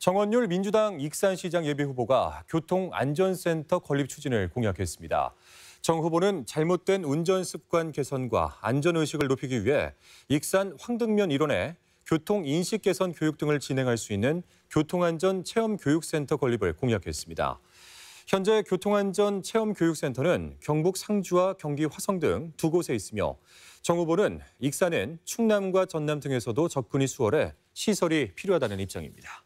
정원율 민주당 익산시장 예비후보가 교통안전센터 건립 추진을 공약했습니다. 정 후보는 잘못된 운전 습관 개선과 안전의식을 높이기 위해 익산 황등면 일원에 교통인식 개선 교육 등을 진행할 수 있는 교통안전 체험교육센터 건립을 공약했습니다. 현재 교통안전 체험교육센터는 경북 상주와 경기 화성 등 두 곳에 있으며 정 후보는 익산은 충남과 전남 등에서도 접근이 수월해 시설이 필요하다는 입장입니다.